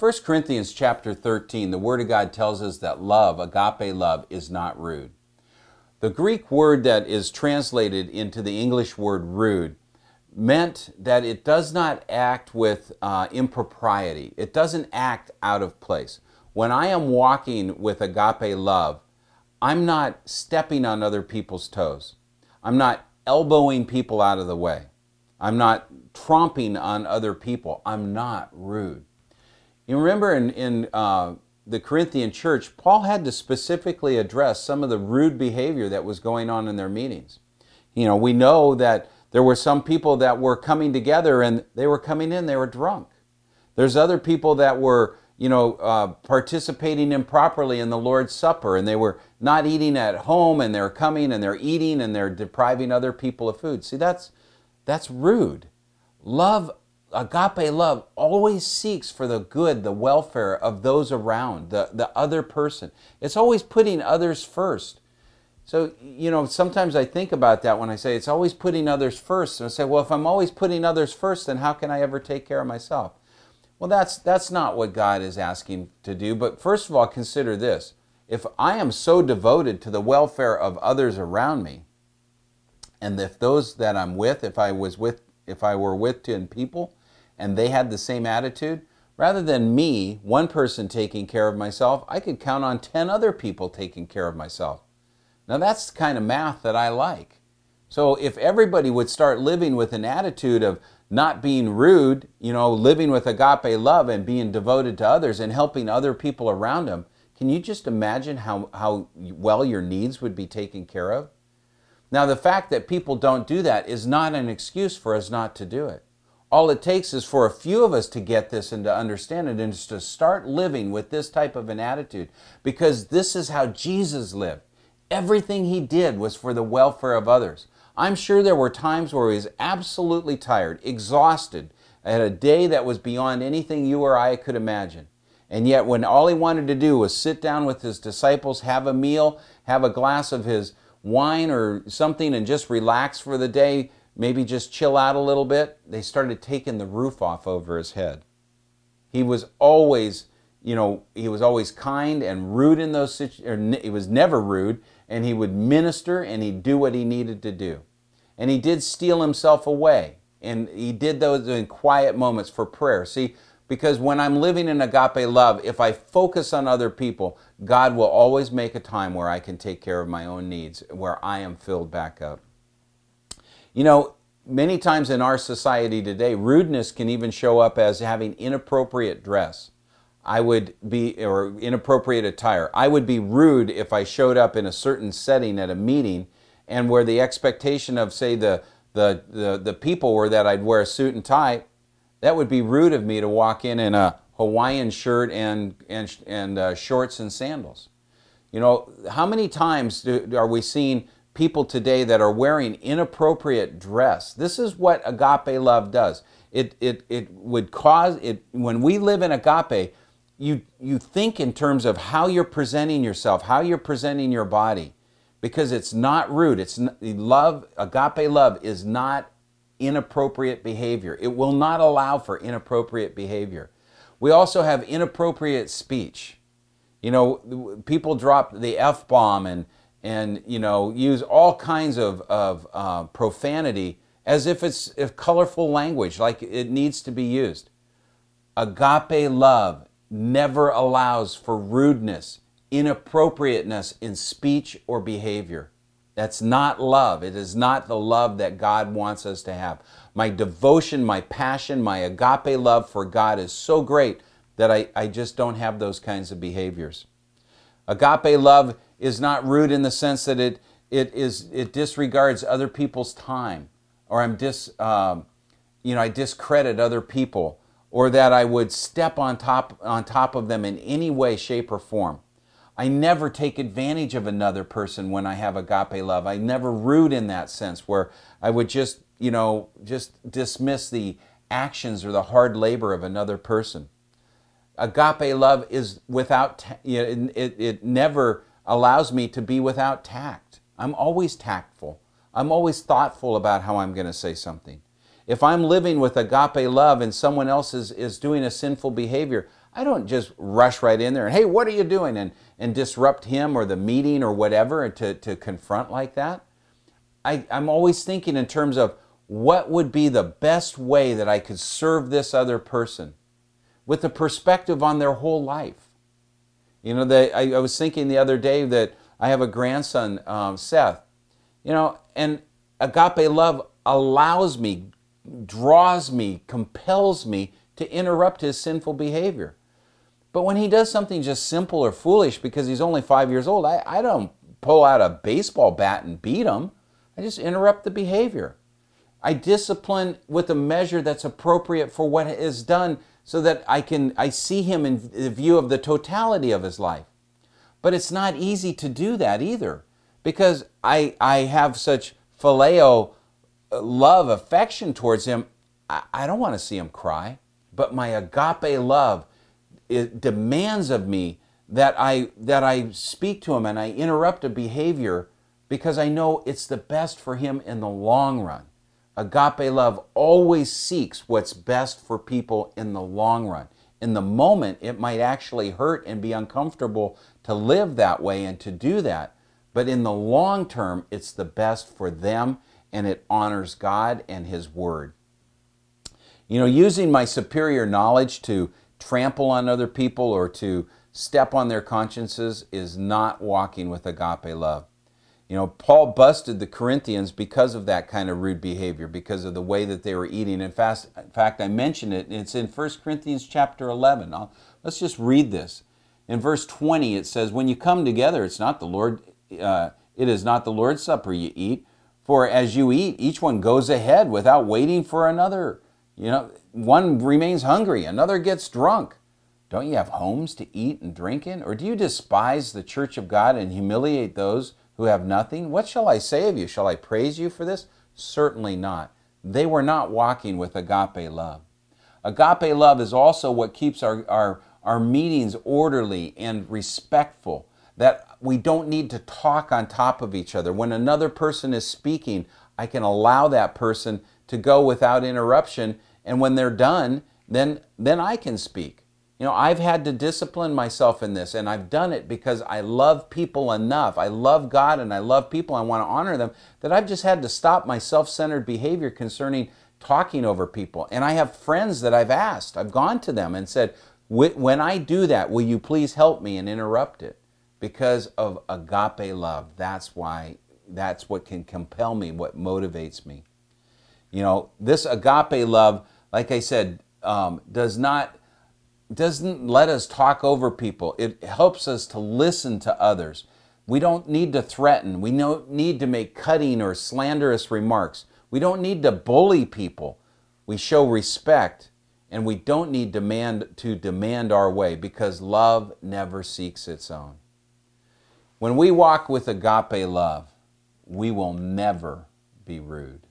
1 Corinthians chapter 13, the Word of God tells us that love, agape love, is not rude. The Greek word that is translated into the English word rude meant that it does not act with uh, impropriety, it doesn't act out of place. When I am walking with agape love, I'm not stepping on other people's toes, I'm not elbowing people out of the way, I'm not tromping on other people, I'm not rude. You remember in, in uh, the Corinthian church, Paul had to specifically address some of the rude behavior that was going on in their meetings. You know, we know that there were some people that were coming together and they were coming in, they were drunk. There's other people that were, you know, uh, participating improperly in the Lord's Supper and they were not eating at home and they're coming and they're eating and they're depriving other people of food. See, that's, that's rude. Love agape love always seeks for the good, the welfare of those around, the, the other person. It's always putting others first. So, you know, sometimes I think about that when I say it's always putting others first. And I say, well, if I'm always putting others first, then how can I ever take care of myself? Well, that's, that's not what God is asking to do. But first of all, consider this. If I am so devoted to the welfare of others around me, and if those that I'm with, if I was with, if I were with ten people, and they had the same attitude, rather than me, one person taking care of myself, I could count on 10 other people taking care of myself. Now that's the kind of math that I like. So if everybody would start living with an attitude of not being rude, you know, living with agape love and being devoted to others and helping other people around them, can you just imagine how, how well your needs would be taken care of? Now, the fact that people don't do that is not an excuse for us not to do it. All it takes is for a few of us to get this and to understand it and just to start living with this type of an attitude because this is how Jesus lived. Everything he did was for the welfare of others. I'm sure there were times where he was absolutely tired, exhausted, at a day that was beyond anything you or I could imagine. And yet, when all he wanted to do was sit down with his disciples, have a meal, have a glass of his wine or something, and just relax for the day, maybe just chill out a little bit, they started taking the roof off over his head. He was always, you know, he was always kind and rude in those situations. He was never rude, and he would minister and he'd do what he needed to do. And he did steal himself away, and he did those in quiet moments for prayer. See, because when I'm living in agape love, if I focus on other people, God will always make a time where I can take care of my own needs, where I am filled back up. You know, many times in our society today, rudeness can even show up as having inappropriate dress. I would be, or inappropriate attire. I would be rude if I showed up in a certain setting at a meeting and where the expectation of, say, the, the, the, the people were that I'd wear a suit and tie. That would be rude of me to walk in in a Hawaiian shirt and, and, and uh, shorts and sandals. You know, how many times do, are we seeing people today that are wearing inappropriate dress. This is what agape love does. It, it, it would cause it when we live in agape, you you think in terms of how you're presenting yourself, how you're presenting your body, because it's not rude. It's love. Agape love is not inappropriate behavior. It will not allow for inappropriate behavior. We also have inappropriate speech. You know, people drop the f bomb and and you know use all kinds of, of uh, profanity as if it's if colorful language like it needs to be used agape love never allows for rudeness inappropriateness in speech or behavior that's not love it is not the love that god wants us to have my devotion my passion my agape love for god is so great that i, I just don't have those kinds of behaviors agape love is not rude in the sense that it it is it disregards other people's time, or I'm dis um, you know I discredit other people, or that I would step on top on top of them in any way, shape, or form. I never take advantage of another person when I have agape love. I never rude in that sense where I would just you know just dismiss the actions or the hard labor of another person. Agape love is without, you know, it, it never allows me to be without tact. I'm always tactful. I'm always thoughtful about how I'm going to say something. If I'm living with agape love and someone else is, is doing a sinful behavior, I don't just rush right in there and, hey, what are you doing? And, and disrupt him or the meeting or whatever to, to confront like that. I, I'm always thinking in terms of what would be the best way that I could serve this other person with a perspective on their whole life. You know, I, I, was thinking the other day that I have a grandson, um, Seth, you know, and agape love allows me, draws me, compels me to interrupt his sinful behavior. But when he does something just simple or foolish because he's only five years old, I, I don't pull out a baseball bat and beat him. I just interrupt the behavior. I discipline with a measure that's appropriate for what is done so that I can I see him in the view of the totality of his life. But it's not easy to do that either because I I have such phileo uh, love affection towards him. I, I don't want to see him cry, but my agape love it demands of me that I that I speak to him and I interrupt a behavior because I know it's the best for him in the long run. Agape love always seeks what's best for people in the long run. In the moment, it might actually hurt and be uncomfortable to live that way and to do that. But in the long term, it's the best for them and it honors God and His Word. You know, using my superior knowledge to trample on other people or to step on their consciences is not walking with agape love. You know, Paul busted the Corinthians because of that kind of rude behavior, because of the way that they were eating. In fact, in fact I mentioned it, it's in 1 Corinthians chapter 11. I'll, let's just read this. In verse 20, it says, When you come together, it's not the Lord, uh, it is not the Lord's supper you eat, for as you eat, each one goes ahead without waiting for another. You know, one remains hungry, another gets drunk. Don't you have homes to eat and drink in? Or do you despise the church of God and humiliate those who have nothing? What shall I say of you? Shall I praise you for this? Certainly not. They were not walking with agape love. Agape love is also what keeps our, our, our meetings orderly and respectful, that we don't need to talk on top of each other. When another person is speaking, I can allow that person to go without interruption, and when they're done, then, then I can speak. You know, I've had to discipline myself in this, and I've done it because I love people enough. I love God and I love people. I want to honor them that I've just had to stop my self centered behavior concerning talking over people. And I have friends that I've asked, I've gone to them and said, When I do that, will you please help me and interrupt it? Because of agape love. That's why, that's what can compel me, what motivates me. You know, this agape love, like I said, um, does not doesn't let us talk over people. It helps us to listen to others. We don't need to threaten. We don't need to make cutting or slanderous remarks. We don't need to bully people. We show respect and we don't need demand to demand our way because love never seeks its own. When we walk with agape love, we will never be rude.